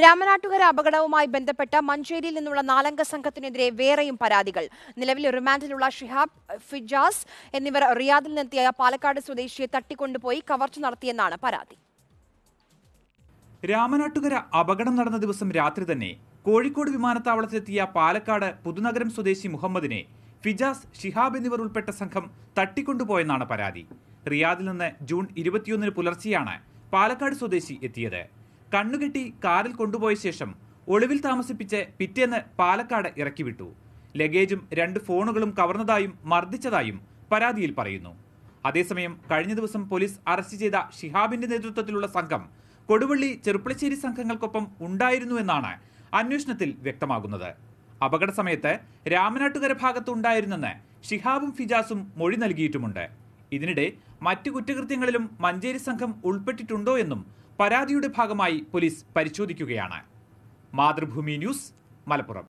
രാമനാട്ടുകര അപകടവുമായി ബന്ധപ്പെട്ട മഞ്ചേരിയിൽ നിന്നുള്ള നാലംഗ സംഘത്തിനെതിരെ വേറെയും പരാതികൾ നിലവിൽ റിമാൻഡിലുള്ള ഷിഹാബ് ഫിജാസ് എന്നിവർ റിയാദിൽ നിന്നെത്തിയ പാലക്കാട് സ്വദേശിയെ തട്ടിക്കൊണ്ടുപോയി കവർച്ച നടത്തിയെന്നാണ് പരാതി രാമനാട്ടുകര അപകടം നടന്ന ദിവസം രാത്രി തന്നെ കോഴിക്കോട് വിമാനത്താവളത്തിലെത്തിയ പാലക്കാട് പുതുനഗരം സ്വദേശി മുഹമ്മദിനെ ഫിജാസ് ഷിഹാബ് എന്നിവർ ഉൾപ്പെട്ട സംഘം തട്ടിക്കൊണ്ടുപോയെന്നാണ് പരാതി റിയാദിൽ നിന്ന് ജൂൺ ഇരുപത്തിയൊന്നിന് പുലർച്ചെയാണ് പാലക്കാട് സ്വദേശി എത്തിയത് കണ്ണുകെട്ടി കാറിൽ കൊണ്ടുപോയ ശേഷം ഒളിവിൽ താമസിപ്പിച്ച് പിറ്റേന്ന് പാലക്കാട് ഇറക്കിവിട്ടു ലഗേജും രണ്ട് ഫോണുകളും കവർന്നതായും മർദ്ദിച്ചതായും പരാതിയിൽ പറയുന്നു അതേസമയം കഴിഞ്ഞ ദിവസം പോലീസ് അറസ്റ്റ് ചെയ്ത ഷിഹാബിന്റെ നേതൃത്വത്തിലുള്ള സംഘം കൊടുവള്ളി ചെറുപ്പളശ്ശേരി സംഘങ്ങൾക്കൊപ്പം ഉണ്ടായിരുന്നുവെന്നാണ് അന്വേഷണത്തിൽ വ്യക്തമാകുന്നത് അപകട സമയത്ത് രാമനാട്ടുകര ഭാഗത്ത് ഉണ്ടായിരുന്നെന്ന് ഷിഹാബും ഫിജാസും മൊഴി നൽകിയിട്ടുമുണ്ട് ഇതിനിടെ മറ്റു കുറ്റകൃത്യങ്ങളിലും മഞ്ചേരി സംഘം ഉൾപ്പെട്ടിട്ടുണ്ടോ എന്നും പരാതിയുടെ ഭാഗമായി പോലീസ് പരിശോധിക്കുകയാണ് മാതൃഭൂമി ന്യൂസ് മലപ്പുറം